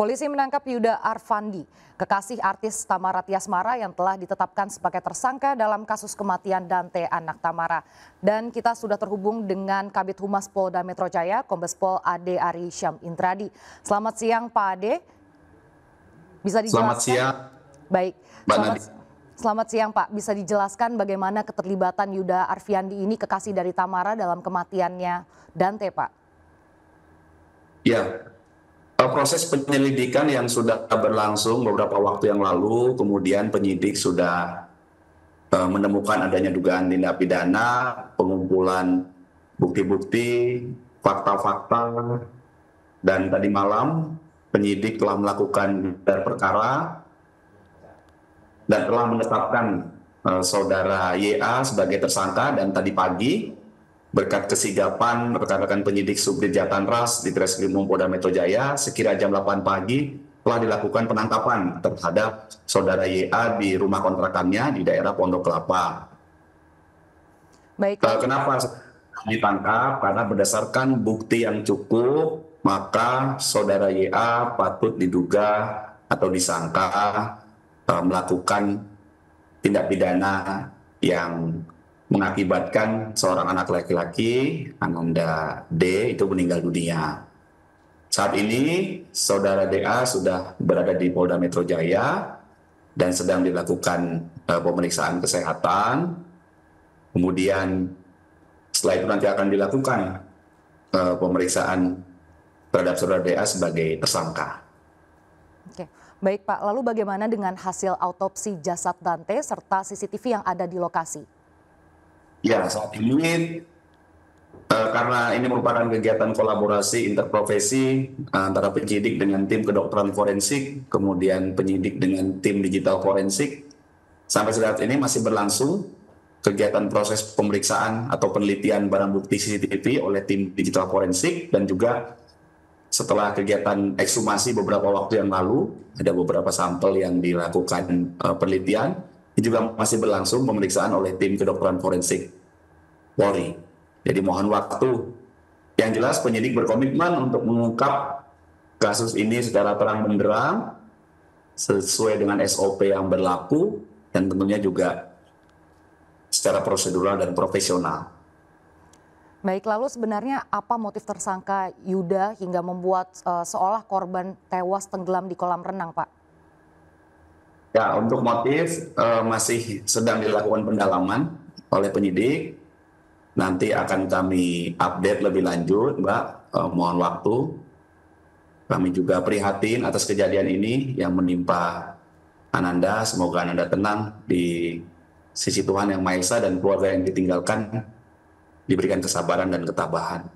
Polisi menangkap Yuda Arfandi, kekasih artis Tamara Tiasmara yang telah ditetapkan sebagai tersangka dalam kasus kematian Dante anak Tamara. Dan kita sudah terhubung dengan Kabit Humas Polda Metro Jaya, Kombes Pol Ade Ari Syam Intradi. Selamat siang Pak Ade. Bisa dijelaskan? Selamat siang. Baik. selamat, selamat siang Pak. Bisa dijelaskan bagaimana keterlibatan Yuda Arfandi ini kekasih dari Tamara dalam kematiannya Dante Pak? Ya, Eh, proses penyelidikan yang sudah berlangsung beberapa waktu yang lalu, kemudian penyidik sudah uh, menemukan adanya dugaan tindak pidana, pengumpulan bukti-bukti, fakta-fakta, dan tadi malam penyidik telah melakukan perkara dan telah menetapkan uh, saudara YA sebagai tersangka dan tadi pagi Berkat kesigapan rekan-rekan penyidik Subdit Jatan Ras di Treskrim Polda Metro Jaya, sekira jam 8 pagi telah dilakukan penangkapan terhadap saudara YA di rumah kontrakannya di daerah Pondok Kelapa. Baik. Eh, kenapa ditangkap? Karena berdasarkan bukti yang cukup, maka saudara YA patut diduga atau disangka eh, melakukan tindak pidana yang mengakibatkan seorang anak laki-laki, Ananda D, itu meninggal dunia. Saat ini, saudara DA sudah berada di Polda Metro Jaya dan sedang dilakukan uh, pemeriksaan kesehatan. Kemudian, setelah itu nanti akan dilakukan uh, pemeriksaan terhadap saudara DA sebagai tersangka. Oke. Baik Pak, lalu bagaimana dengan hasil autopsi jasad Dante serta CCTV yang ada di lokasi? Ya, saat ini uh, karena ini merupakan kegiatan kolaborasi interprofesi eh, antara penyidik dengan tim kedokteran forensik, kemudian penyidik dengan tim digital forensik. Sampai saat ini masih berlangsung kegiatan proses pemeriksaan atau penelitian barang bukti CCTV oleh tim digital forensik dan juga setelah kegiatan ekshumasi beberapa waktu yang lalu ada beberapa sampel yang dilakukan uh, penelitian juga masih berlangsung pemeriksaan oleh tim kedokteran forensik Polri. Jadi mohon waktu. Yang jelas penyidik berkomitmen untuk mengungkap kasus ini secara terang benderang sesuai dengan SOP yang berlaku dan tentunya juga secara prosedural dan profesional. Baik, lalu sebenarnya apa motif tersangka Yuda hingga membuat uh, seolah korban tewas tenggelam di kolam renang, Pak? Ya, untuk motif uh, masih sedang dilakukan pendalaman oleh penyidik. Nanti akan kami update lebih lanjut, Mbak. Uh, mohon waktu. Kami juga prihatin atas kejadian ini yang menimpa Ananda. Semoga Ananda tenang di sisi Tuhan Yang Maha Esa dan keluarga yang ditinggalkan diberikan kesabaran dan ketabahan.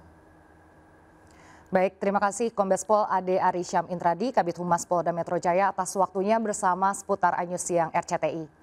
Baik, terima kasih Kombes Pol Ade Arisham Intradi, Kabit Humas Polda Metro Jaya atas waktunya bersama seputar Anyu Siang RCTI.